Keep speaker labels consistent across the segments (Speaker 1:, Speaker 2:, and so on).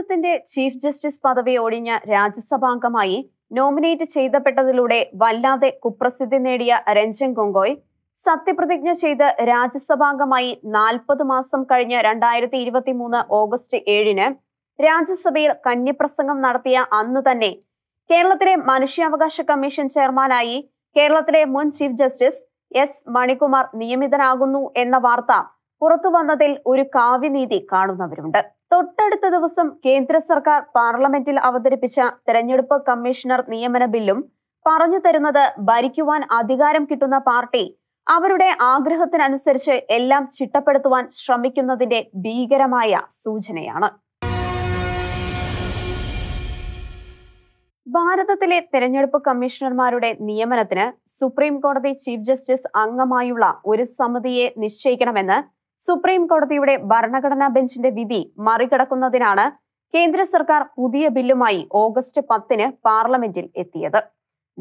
Speaker 1: ഭാരതത്തിന്റെ chief justice പദവി ഒഴിഞ്ഞ രാജ്യസഭാംഗമായി നോമിനേറ്റ് ചെയ്തപ്പെട്ടതിലൂടെ വല്ലാതെ കുപ്രസിദ്ധി നേടിയ രഞ്ജൻ ഗൊങ്കോയ് സത്യപ്രതിജ്ഞ ചെയ്ത് രാജ്യസഭാംഗമായി നാൽപ്പത് മാസം കഴിഞ്ഞ രണ്ടായിരത്തി ഇരുപത്തി മൂന്ന് ഓഗസ്റ്റ് ഏഴിന് രാജ്യസഭയിൽ കന്യപ്രസംഗം നടത്തിയ അന്ന് തന്നെ കേരളത്തിലെ മനുഷ്യാവകാശ കമ്മീഷൻ ചെയർമാനായി കേരളത്തിലെ മുൻ ചീഫ് ജസ്റ്റിസ് എസ് മണികുമാർ നിയമിതനാകുന്നു എന്ന വാർത്ത പുറത്തു വന്നതിൽ ഒരു കാവ്യനീതി കാണുന്നവരുണ്ട് തൊട്ടടുത്ത ദിവസം കേന്ദ്ര സർക്കാർ പാർലമെന്റിൽ അവതരിപ്പിച്ച തെരഞ്ഞെടുപ്പ് കമ്മീഷണർ നിയമന ബില്ലും പറഞ്ഞു തരുന്നത് ഭരിക്കുവാൻ അധികാരം കിട്ടുന്ന പാർട്ടി അവരുടെ ആഗ്രഹത്തിനനുസരിച്ച് എല്ലാം ചിട്ടപ്പെടുത്തുവാൻ ശ്രമിക്കുന്നതിന്റെ ഭീകരമായ സൂചനയാണ് ഭാരതത്തിലെ തെരഞ്ഞെടുപ്പ് കമ്മീഷണർമാരുടെ നിയമനത്തിന് സുപ്രീം കോടതി ചീഫ് ജസ്റ്റിസ് അംഗമായുള്ള ഒരു സമിതിയെ നിശ്ചയിക്കണമെന്ന് സുപ്രീം കോടതിയുടെ ഭരണഘടനാ ബെഞ്ചിന്റെ വിധി മറികടക്കുന്നതിനാണ് കേന്ദ്ര സർക്കാർ പുതിയ ബില്ലുമായി ഓഗസ്റ്റ് പത്തിന് പാർലമെന്റിൽ എത്തിയത്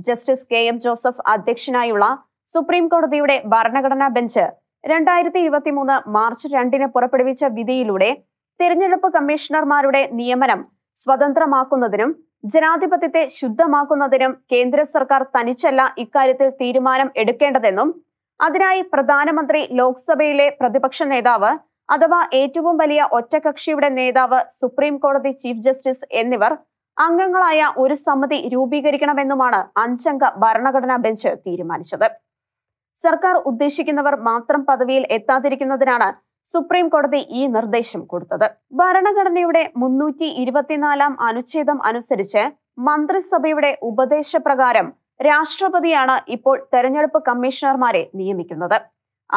Speaker 1: ജസ്റ്റിസ് കെ എം ജോസഫ് അധ്യക്ഷനായുള്ള സുപ്രീം കോടതിയുടെ ഭരണഘടനാ ബെഞ്ച് രണ്ടായിരത്തി ഇരുപത്തിമൂന്ന് മാർച്ച് രണ്ടിന് പുറപ്പെടുവിച്ച വിധിയിലൂടെ തിരഞ്ഞെടുപ്പ് കമ്മീഷണർമാരുടെ നിയമനം സ്വതന്ത്രമാക്കുന്നതിനും ജനാധിപത്യത്തെ ശുദ്ധമാക്കുന്നതിനും കേന്ദ്ര സർക്കാർ തനിച്ചല്ല ഇക്കാര്യത്തിൽ തീരുമാനം എടുക്കേണ്ടതെന്നും അതിനായി പ്രധാനമന്ത്രി ലോക്സഭയിലെ പ്രതിപക്ഷ നേതാവ് അഥവാ ഏറ്റവും വലിയ ഒറ്റകക്ഷിയുടെ നേതാവ് സുപ്രീം കോടതി ചീഫ് ജസ്റ്റിസ് എന്നിവർ അംഗങ്ങളായ ഒരു സമിതി രൂപീകരിക്കണമെന്നുമാണ് അഞ്ചംഗ ഭരണഘടനാ ബെഞ്ച് തീരുമാനിച്ചത് സർക്കാർ ഉദ്ദേശിക്കുന്നവർ മാത്രം പദവിയിൽ എത്താതിരിക്കുന്നതിനാണ് സുപ്രീം കോടതി ഈ നിർദ്ദേശം കൊടുത്തത് ഭരണഘടനയുടെ മുന്നൂറ്റി ഇരുപത്തിനാലാം അനുച്ഛേദം അനുസരിച്ച് മന്ത്രിസഭയുടെ ഉപദേശപ്രകാരം രാഷ്ട്രപതിയാണ് ഇപ്പോൾ തെരഞ്ഞെടുപ്പ് കമ്മീഷണർമാരെ നിയമിക്കുന്നത്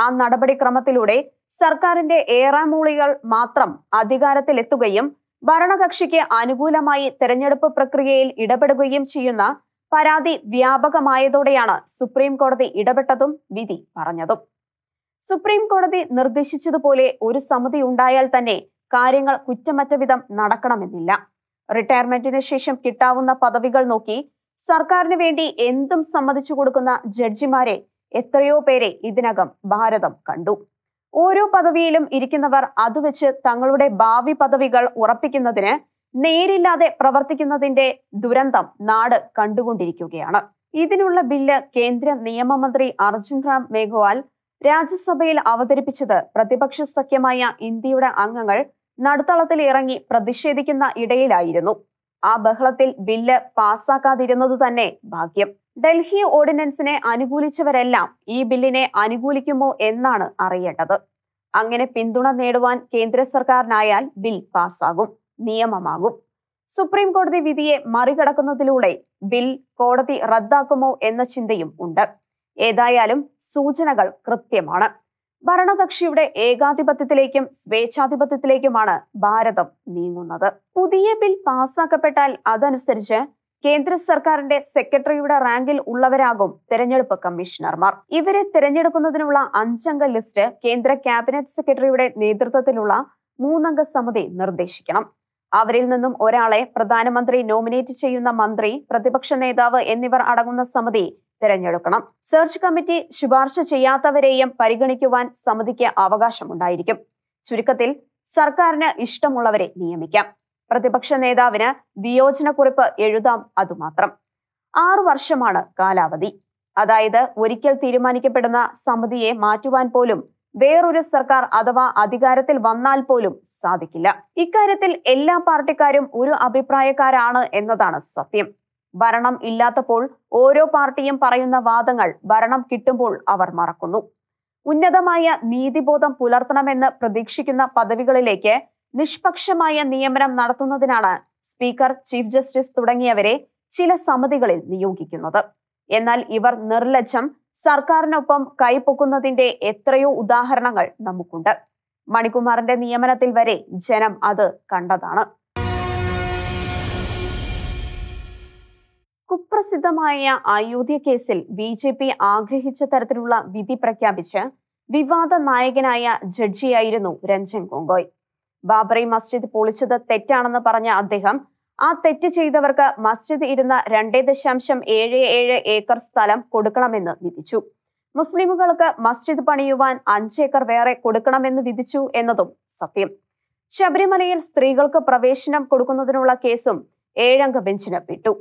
Speaker 1: ആ നടപടിക്രമത്തിലൂടെ സർക്കാരിന്റെ ഏറാമൂളികൾ മാത്രം അധികാരത്തിലെത്തുകയും ഭരണകക്ഷിക്ക് അനുകൂലമായി തെരഞ്ഞെടുപ്പ് പ്രക്രിയയിൽ ഇടപെടുകയും ചെയ്യുന്ന പരാതി വ്യാപകമായതോടെയാണ് സുപ്രീം കോടതി ഇടപെട്ടതും വിധി പറഞ്ഞതും സുപ്രീം കോടതി നിർദ്ദേശിച്ചതുപോലെ ഒരു സമിതി ഉണ്ടായാൽ തന്നെ കാര്യങ്ങൾ കുറ്റമറ്റ വിധം നടക്കണമെന്നില്ല റിട്ടയർമെന്റിന് ശേഷം കിട്ടാവുന്ന പദവികൾ നോക്കി സർക്കാരിന് വേണ്ടി എന്തും സമ്മതിച്ചു കൊടുക്കുന്ന ജഡ്ജിമാരെ എത്രയോ പേരെ ഇതിനകം ഭാരതം കണ്ടു ഓരോ പദവിയിലും ഇരിക്കുന്നവർ അത് വെച്ച് തങ്ങളുടെ ഭാവി പദവികൾ ഉറപ്പിക്കുന്നതിന് നേരില്ലാതെ പ്രവർത്തിക്കുന്നതിന്റെ ദുരന്തം നാട് കണ്ടുകൊണ്ടിരിക്കുകയാണ് ഇതിനുള്ള ബില്ല് കേന്ദ്ര നിയമമന്ത്രി അർജുൻ റാം മേഘ്വാൽ രാജ്യസഭയിൽ അവതരിപ്പിച്ചത് പ്രതിപക്ഷ സഖ്യമായ ഇന്ത്യയുടെ അംഗങ്ങൾ നടുത്തളത്തിൽ ഇറങ്ങി പ്രതിഷേധിക്കുന്ന ഇടയിലായിരുന്നു ആ ബഹളത്തിൽ ബില്ല് പാസ്സാക്കാതിരുന്നത് തന്നെ ഭാഗ്യം ഡൽഹി ഓർഡിനൻസിനെ അനുകൂലിച്ചവരെല്ലാം ഈ ബില്ലിനെ അനുകൂലിക്കുമോ എന്നാണ് അറിയേണ്ടത് അങ്ങനെ പിന്തുണ നേടുവാൻ കേന്ദ്ര സർക്കാരിനായാൽ ബിൽ പാസ്സാകും നിയമമാകും സുപ്രീം കോടതി വിധിയെ മറികടക്കുന്നതിലൂടെ ബിൽ കോടതി റദ്ദാക്കുമോ എന്ന ചിന്തയും ഉണ്ട് ഏതായാലും സൂചനകൾ കൃത്യമാണ് ഭരണകക്ഷിയുടെ ഏകാധിപത്യത്തിലേക്കും സ്വേച്ഛാധിപത്യത്തിലേക്കുമാണ് ഭാരതം നീങ്ങുന്നത് പുതിയ ബിൽ പാസ്സാക്കപ്പെട്ടാൽ അതനുസരിച്ച് കേന്ദ്ര സർക്കാരിന്റെ സെക്രട്ടറിയുടെ റാങ്കിൽ ഉള്ളവരാകും തെരഞ്ഞെടുപ്പ് കമ്മീഷണർമാർ ഇവരെ തെരഞ്ഞെടുക്കുന്നതിനുള്ള അഞ്ചംഗ ലിസ്റ്റ് കേന്ദ്ര ക്യാബിനറ്റ് സെക്രട്ടറിയുടെ നേതൃത്വത്തിലുള്ള മൂന്നംഗ സമിതി നിർദ്ദേശിക്കണം അവരിൽ നിന്നും ഒരാളെ പ്രധാനമന്ത്രി നോമിനേറ്റ് ചെയ്യുന്ന മന്ത്രി പ്രതിപക്ഷ നേതാവ് എന്നിവർ അടങ്ങുന്ന സമിതി തിരഞ്ഞെടുക്കണം സെർച്ച് കമ്മിറ്റി ശുപാർശ ചെയ്യാത്തവരെയും പരിഗണിക്കുവാൻ സമിതിക്ക് അവകാശമുണ്ടായിരിക്കും ചുരുക്കത്തിൽ സർക്കാരിന് ഇഷ്ടമുള്ളവരെ നിയമിക്കാം പ്രതിപക്ഷ നേതാവിന് വിയോജനക്കുറിപ്പ് എഴുതാം അതുമാത്രം ആറു വർഷമാണ് കാലാവധി അതായത് ഒരിക്കൽ തീരുമാനിക്കപ്പെടുന്ന സമിതിയെ മാറ്റുവാൻ പോലും വേറൊരു സർക്കാർ അഥവാ അധികാരത്തിൽ വന്നാൽ പോലും സാധിക്കില്ല ഇക്കാര്യത്തിൽ എല്ലാ പാർട്ടിക്കാരും ഒരു അഭിപ്രായക്കാരാണ് എന്നതാണ് സത്യം ഭരണം ഇല്ലാത്തപ്പോൾ ഓരോ പാർട്ടിയും പറയുന്ന വാദങ്ങൾ ഭരണം കിട്ടുമ്പോൾ അവർ മറക്കുന്നു ഉന്നതമായ നീതിബോധം പുലർത്തണമെന്ന് പ്രതീക്ഷിക്കുന്ന പദവികളിലേക്ക് നിഷ്പക്ഷമായ നിയമനം നടത്തുന്നതിനാണ് സ്പീക്കർ ചീഫ് ജസ്റ്റിസ് തുടങ്ങിയവരെ ചില സമിതികളിൽ നിയോഗിക്കുന്നത് എന്നാൽ ഇവർ നിർലജ്ജം സർക്കാരിനൊപ്പം കൈപ്പൊക്കുന്നതിന്റെ എത്രയോ ഉദാഹരണങ്ങൾ നമുക്കുണ്ട് മണികുമാറിന്റെ നിയമനത്തിൽ വരെ ജനം അത് കണ്ടതാണ് കുപ്രസിദ്ധമായ അയോധ്യ കേസിൽ ബി ജെ പി ആഗ്രഹിച്ച തരത്തിലുള്ള വിധി പ്രഖ്യാപിച്ച് വിവാദ നായകനായ ജഡ്ജിയായിരുന്നു രഞ്ജൻ ഗൊഗോയ് ബാബറി മസ്ജിദ് പൊളിച്ചത് തെറ്റാണെന്ന് പറഞ്ഞ അദ്ദേഹം ആ തെറ്റ് ചെയ്തവർക്ക് മസ്ജിദ് ഇരുന്ന രണ്ടേ ദശാംശം ഏഴ് ഏഴ് ഏക്കർ സ്ഥലം കൊടുക്കണമെന്ന് വിധിച്ചു മുസ്ലിമുകൾക്ക് മസ്ജിദ് പണിയുവാൻ ഏക്കർ വേറെ കൊടുക്കണമെന്ന് വിധിച്ചു എന്നതും സത്യം ശബരിമലയിൽ സ്ത്രീകൾക്ക് പ്രവേശനം കൊടുക്കുന്നതിനുള്ള കേസും ഏഴംഗ ബെഞ്ചിന് വിട്ടു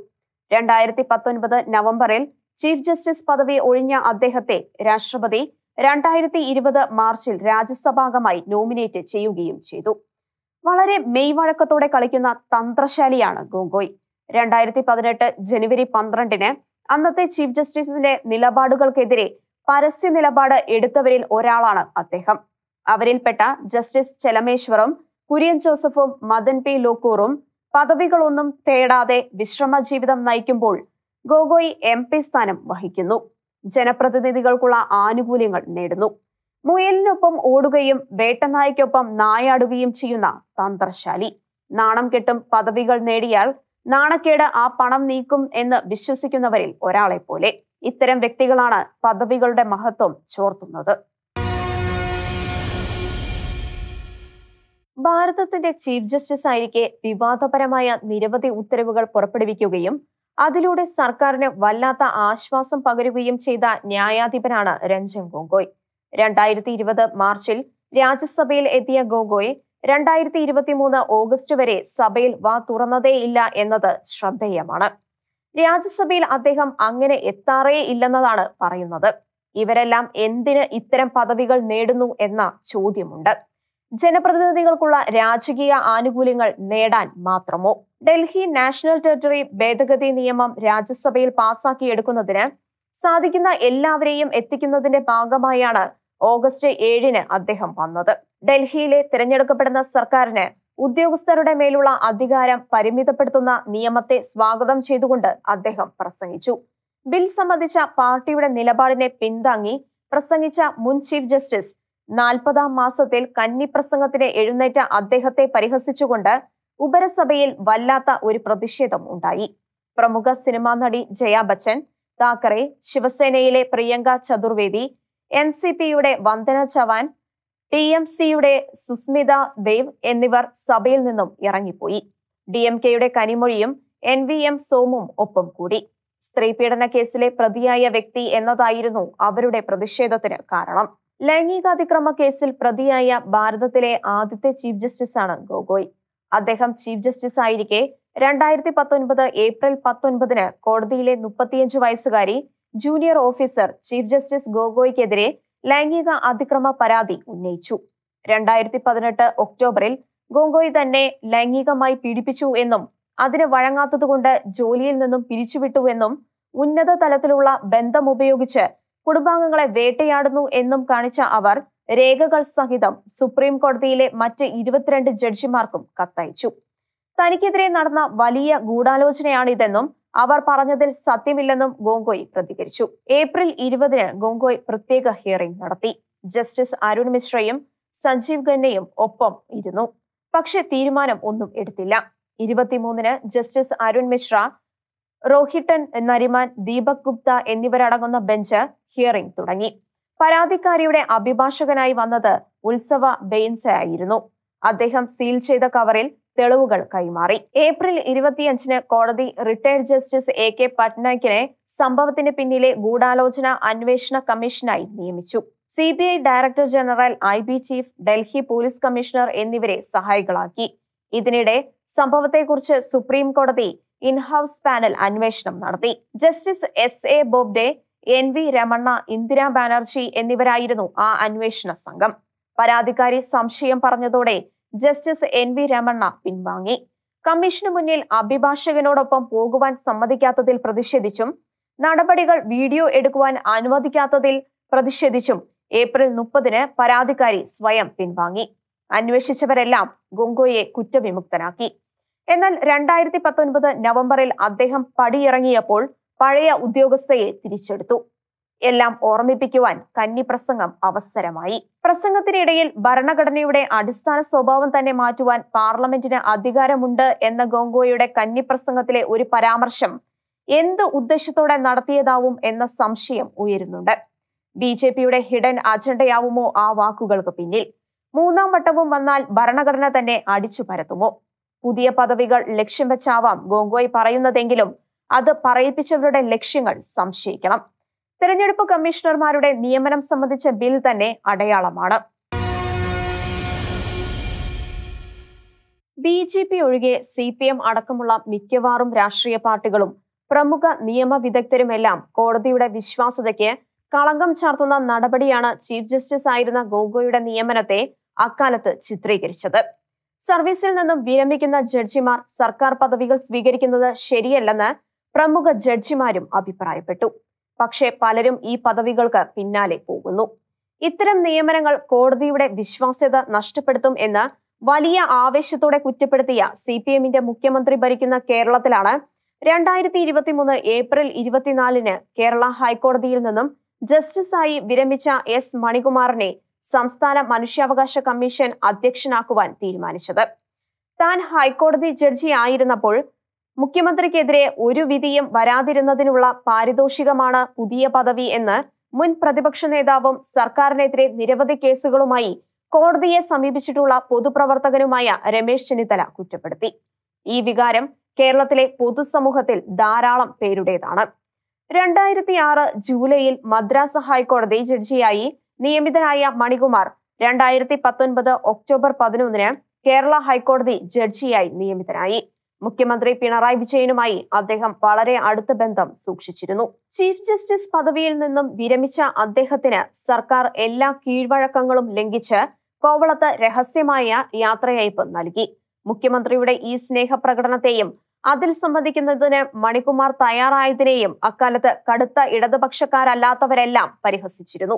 Speaker 1: രണ്ടായിരത്തി പത്തൊൻപത് നവംബറിൽ ചീഫ് ജസ്റ്റിസ് പദവി ഒഴിഞ്ഞ അദ്ദേഹത്തെ രാഷ്ട്രപതി രണ്ടായിരത്തി ഇരുപത് മാർച്ചിൽ രാജ്യസഭാംഗമായി നോമിനേറ്റ് ചെയ്യുകയും ചെയ്തു വളരെ മെയ്വഴക്കത്തോടെ കളിക്കുന്ന തന്ത്രശാലിയാണ് ഗോഗോയ് രണ്ടായിരത്തി പതിനെട്ട് ജനുവരി പന്ത്രണ്ടിന് അന്നത്തെ ചീഫ് ജസ്റ്റിസിന്റെ നിലപാടുകൾക്കെതിരെ പരസ്യ നിലപാട് എടുത്തവരിൽ ഒരാളാണ് അദ്ദേഹം അവരിൽപ്പെട്ട ജസ്റ്റിസ് ചെലമേശ്വറും കുര്യൻ ജോസഫും മദൻ പി ലോക്കൂറും പദവികളൊന്നും തേടാതെ വിശ്രമ ജീവിതം നയിക്കുമ്പോൾ ഗോഗോയ് എം പി സ്ഥാനം വഹിക്കുന്നു ജനപ്രതിനിധികൾക്കുള്ള ആനുകൂല്യങ്ങൾ നേടുന്നു മുയലിനൊപ്പം ഓടുകയും വേട്ടനായ്ക്കൊപ്പം നായാടുകയും ചെയ്യുന്ന തന്ത്രശാലി നാണം കെട്ടും പദവികൾ നേടിയാൽ നാണക്കേട് ആ പണം നീക്കും എന്ന് വിശ്വസിക്കുന്നവരിൽ ഒരാളെ പോലെ ഇത്തരം വ്യക്തികളാണ് പദവികളുടെ മഹത്വം ചോർത്തുന്നത് ഭാരതത്തിന്റെ ചീഫ് ജസ്റ്റിസ് ആയിരിക്കെ വിവാദപരമായ നിരവധി ഉത്തരവുകൾ പുറപ്പെടുവിക്കുകയും അതിലൂടെ സർക്കാരിന് വല്ലാത്ത ആശ്വാസം പകരുകയും ചെയ്ത ന്യായാധിപനാണ് രഞ്ജൻ ഗൊഗോയ് രണ്ടായിരത്തി ഇരുപത് മാർച്ചിൽ രാജ്യസഭയിൽ എത്തിയ ഗോഗോയ് രണ്ടായിരത്തി ഇരുപത്തിമൂന്ന് ഓഗസ്റ്റ് വരെ സഭയിൽ വാ തുറന്നതേയില്ല എന്നത് ശ്രദ്ധേയമാണ് രാജ്യസഭയിൽ അദ്ദേഹം അങ്ങനെ എത്താറേ ഇല്ലെന്നതാണ് പറയുന്നത് ഇവരെല്ലാം എന്തിന് ഇത്തരം പദവികൾ നേടുന്നു എന്ന ചോദ്യമുണ്ട് ജനപ്രതിനിധികൾക്കുള്ള രാജകീയ ആനുകൂല്യങ്ങൾ നേടാൻ മാത്രമോ ഡൽഹി നാഷണൽ ടെറിട്ടറി ഭേദഗതി നിയമം രാജ്യസഭയിൽ പാസാക്കിയെടുക്കുന്നതിന് സാധിക്കുന്ന എല്ലാവരെയും എത്തിക്കുന്നതിന്റെ ഭാഗമായാണ് ഓഗസ്റ്റ് ഏഴിന് അദ്ദേഹം വന്നത് ഡൽഹിയിലെ തിരഞ്ഞെടുക്കപ്പെടുന്ന സർക്കാരിന് ഉദ്യോഗസ്ഥരുടെ മേലുള്ള അധികാരം പരിമിതപ്പെടുത്തുന്ന നിയമത്തെ സ്വാഗതം ചെയ്തുകൊണ്ട് അദ്ദേഹം പ്രസംഗിച്ചു ബിൽ സംബന്ധിച്ച പാർട്ടിയുടെ നിലപാടിനെ പിന്താങ്ങി പ്രസംഗിച്ച മുൻ ചീഫ് ജസ്റ്റിസ് നാൽപ്പതാം മാസത്തിൽ കന്നി പ്രസംഗത്തിന് എഴുന്നേറ്റ അദ്ദേഹത്തെ പരിഹസിച്ചുകൊണ്ട് ഉപരസഭയിൽ വല്ലാത്ത ഒരു പ്രതിഷേധം ഉണ്ടായി പ്രമുഖ സിനിമാ നടി ജയാ ബച്ചൻ താക്കറെ ശിവസേനയിലെ പ്രിയങ്ക ചതുർവേദി എൻ സി പിയുടെ വന്ദന ചവാൻ ടി എം സിയുടെ സുസ്മിത ദേവ് എന്നിവർ സഭയിൽ നിന്നും ഇറങ്ങിപ്പോയി ഡി എം കെയുടെ കനിമൊഴിയും എൻ വി എം സോമും ഒപ്പം കൂടി സ്ത്രീ പീഡന കേസിലെ പ്രതിയായ വ്യക്തി എന്നതായിരുന്നു അവരുടെ പ്രതിഷേധത്തിന് കാരണം ലൈംഗികാതിക്രമ കേസിൽ പ്രതിയായ ഭാരതത്തിലെ ആദ്യത്തെ ചീഫ് ജസ്റ്റിസാണ് ഗൊഗോയ് അദ്ദേഹം ചീഫ് ജസ്റ്റിസ് ആയിരിക്കെ രണ്ടായിരത്തി പത്തൊൻപത് ഏപ്രിൽ പത്തൊൻപതിന് കോടതിയിലെ മുപ്പത്തിയഞ്ച് വയസ്സുകാരി ജൂനിയർ ഓഫീസർ ചീഫ് ജസ്റ്റിസ് ഗോഗോയ്ക്കെതിരെ ലൈംഗിക അതിക്രമ പരാതി ഉന്നയിച്ചു രണ്ടായിരത്തി പതിനെട്ട് ഒക്ടോബറിൽ ഗോഗോയ് തന്നെ ലൈംഗികമായി പീഡിപ്പിച്ചു എന്നും അതിന് വഴങ്ങാത്തതുകൊണ്ട് ജോലിയിൽ നിന്നും പിരിച്ചുവിട്ടുവെന്നും ഉന്നത തലത്തിലുള്ള ബന്ധം ഉപയോഗിച്ച് കുടുംബാംഗങ്ങളെ വേട്ടയാടുന്നു എന്നും കാണിച്ച അവർ രേഖകൾ സഹിതം സുപ്രീം കോടതിയിലെ മറ്റ് ഇരുപത്തിരണ്ട് ജഡ്ജിമാർക്കും കത്തയച്ചു തനിക്കെതിരെ നടന്ന വലിയ ഗൂഢാലോചനയാണിതെന്നും അവർ പറഞ്ഞതിൽ സത്യമില്ലെന്നും ഗോങ്കോയ് പ്രതികരിച്ചു ഏപ്രിൽ ഇരുപതിന് ഗോങ്കോയ് പ്രത്യേക ഹിയറിംഗ് നടത്തി ജസ്റ്റിസ് അരുൺ മിശ്രയും സഞ്ജീവ് ഖന്നയും ഒപ്പം ഇരുന്നു പക്ഷെ തീരുമാനം ഒന്നും എടുത്തില്ല ഇരുപത്തിമൂന്നിന് ജസ്റ്റിസ് അരുൺ മിശ്ര റോഹിട്ടൻ നരിമാൻ ദീപക് ഗുപ്ത എന്നിവരടങ്ങുന്ന ബെഞ്ച് ഹിയറിംഗ് തുടങ്ങി പരാതിക്കാരിയുടെ അഭിഭാഷകനായി വന്നത് ഉത്സവ ബെയിൻസ ആയിരുന്നു അദ്ദേഹം സീൽ ചെയ്ത കവറിൽ തെളിവുകൾ കൈമാറി ഏപ്രിൽ ഇരുപത്തിയഞ്ചിന് കോടതി റിട്ടയർഡ് ജസ്റ്റിസ് എ കെ പട്നായിക്കിനെ സംഭവത്തിന് പിന്നിലെ ഗൂഢാലോചന അന്വേഷണ കമ്മീഷനായി നിയമിച്ചു C B I director general I B chief Delhi police commissioner എന്നിവരെ സഹായികളാക്കി ഇതിനിടെ സംഭവത്തെക്കുറിച്ച് സുപ്രീം കോടതി ഇൻഹൌസ് പാനൽ അന്വേഷണം നടത്തി justice S A Bobde N V Ramana Indira Banerjee എന്നിവരായിരുന്നു ആ അന്വേഷണ സംഘം പരാതിക്കാരി സംശയം പറഞ്ഞതോടെ ജസ്റ്റിസ് എൻ വി രമണ പിൻവാങ്ങി കമ്മീഷന് മുന്നിൽ അഭിഭാഷകനോടൊപ്പം പോകുവാൻ സമ്മതിക്കാത്തതിൽ പ്രതിഷേധിച്ചും നടപടികൾ വീഡിയോ എടുക്കുവാൻ അനുവദിക്കാത്തതിൽ പ്രതിഷേധിച്ചും ഏപ്രിൽ മുപ്പതിന് പരാതിക്കാരി സ്വയം പിൻവാങ്ങി അന്വേഷിച്ചവരെല്ലാം ഗൊങ്കോയെ കുറ്റവിമുക്തനാക്കി എന്നാൽ രണ്ടായിരത്തി പത്തൊൻപത് നവംബറിൽ അദ്ദേഹം പടിയിറങ്ങിയപ്പോൾ പഴയ ഉദ്യോഗസ്ഥയെ തിരിച്ചെടുത്തു എല്ലാം ഓർമ്മിപ്പിക്കുവാൻ കന്നിപ്രസംഗം അവസരമായി പ്രസംഗത്തിനിടയിൽ ഭരണഘടനയുടെ അടിസ്ഥാന സ്വഭാവം തന്നെ മാറ്റുവാൻ പാർലമെന്റിന് അധികാരമുണ്ട് എന്ന ഗോങ്കോയുടെ കന്നിപ്രസംഗത്തിലെ ഒരു പരാമർശം എന്ത് ഉദ്ദേശത്തോടെ നടത്തിയതാവും എന്ന സംശയം ഉയരുന്നുണ്ട് ബി ജെ പിയുടെ ഹിഡൻ അജണ്ടയാവുമോ ആ വാക്കുകൾക്ക് പിന്നിൽ മൂന്നാം വട്ടവും വന്നാൽ ഭരണഘടന തന്നെ അടിച്ചു പരത്തുമോ പുതിയ പദവികൾ ലക്ഷ്യം വെച്ചാവാം ഗോങ്കോയ് പറയുന്നതെങ്കിലും അത് പറയിപ്പിച്ചവരുടെ ലക്ഷ്യങ്ങൾ സംശയിക്കണം തെരഞ്ഞെടുപ്പ് കമ്മീഷണർമാരുടെ നിയമനം സംബന്ധിച്ച ബിൽ തന്നെ അടയാളമാണ് ബി ജെ പി ഒഴികെ സി പി എം അടക്കമുള്ള മിക്കവാറും രാഷ്ട്രീയ പാർട്ടികളും പ്രമുഖ നിയമ വിദഗ്ധരുമെല്ലാം കോടതിയുടെ വിശ്വാസ്യതയ്ക്ക് കളങ്കം ചാർത്തുന്ന നടപടിയാണ് ചീഫ് ജസ്റ്റിസ് ആയിരുന്ന ഗോഗോയുടെ നിയമനത്തെ അക്കാലത്ത് ചിത്രീകരിച്ചത് സർവീസിൽ നിന്നും വിരമിക്കുന്ന ജഡ്ജിമാർ സർക്കാർ പദവികൾ സ്വീകരിക്കുന്നത് ശരിയല്ലെന്ന് പ്രമുഖ ജഡ്ജിമാരും അഭിപ്രായപ്പെട്ടു പക്ഷേ പലരും ഈ പദവികൾക്ക് പിന്നാലെ പോകുന്നു ഇത്തരം നിയമനങ്ങൾ കോടതിയുടെ വിശ്വാസ്യത നഷ്ടപ്പെടുത്തും എന്ന് വലിയ ആവേശത്തോടെ കുറ്റപ്പെടുത്തിയ സി പി എമ്മിന്റെ മുഖ്യമന്ത്രി ഭരിക്കുന്ന കേരളത്തിലാണ് രണ്ടായിരത്തി ഇരുപത്തിമൂന്ന് ഏപ്രിൽ ഇരുപത്തിനാലിന് കേരള ഹൈക്കോടതിയിൽ നിന്നും ജസ്റ്റിസായി വിരമിച്ച എസ് മണികുമാറിനെ സംസ്ഥാന മനുഷ്യാവകാശ കമ്മീഷൻ അധ്യക്ഷനാക്കുവാൻ തീരുമാനിച്ചത് താൻ ഹൈക്കോടതി ജഡ്ജി ആയിരുന്നപ്പോൾ മുഖ്യമന്ത്രിക്കെതിരെ ഒരു വിധിയും വരാതിരുന്നതിനുള്ള പാരിതോഷികമാണ് പുതിയ പദവി എന്ന് മുൻ പ്രതിപക്ഷ നേതാവും സർക്കാരിനെതിരെ നിരവധി കേസുകളുമായി കോടതിയെ സമീപിച്ചിട്ടുള്ള പൊതുപ്രവർത്തകനുമായ രമേശ് ചെന്നിത്തല കുറ്റപ്പെടുത്തി ഈ വികാരം കേരളത്തിലെ പൊതുസമൂഹത്തിൽ ധാരാളം പേരുടേതാണ് രണ്ടായിരത്തി ആറ് ജൂലൈയിൽ മദ്രാസ് ഹൈക്കോടതി ജഡ്ജിയായി നിയമിതനായ മണികുമാർ രണ്ടായിരത്തി പത്തൊൻപത് ഒക്ടോബർ പതിനൊന്നിന് കേരള ഹൈക്കോടതി ജഡ്ജിയായി നിയമിതനായി മുഖ്യമന്ത്രി പിണറായി വിജയനുമായി അദ്ദേഹം വളരെ അടുത്ത ബന്ധം സൂക്ഷിച്ചിരുന്നു ചീഫ് ജസ്റ്റിസ് പദവിയിൽ നിന്നും വിരമിച്ച അദ്ദേഹത്തിന് സർക്കാർ എല്ലാ കീഴ്വഴക്കങ്ങളും ലംഘിച്ച് കോവളത്ത് രഹസ്യമായ യാത്രയയപ്പ് നൽകി മുഖ്യമന്ത്രിയുടെ ഈ സ്നേഹപ്രകടനത്തെയും അതിൽ സംബന്ധിക്കുന്നതിന് മണികുമാർ തയ്യാറായതിനെയും അക്കാലത്ത് കടുത്ത ഇടതുപക്ഷക്കാരല്ലാത്തവരെല്ലാം പരിഹസിച്ചിരുന്നു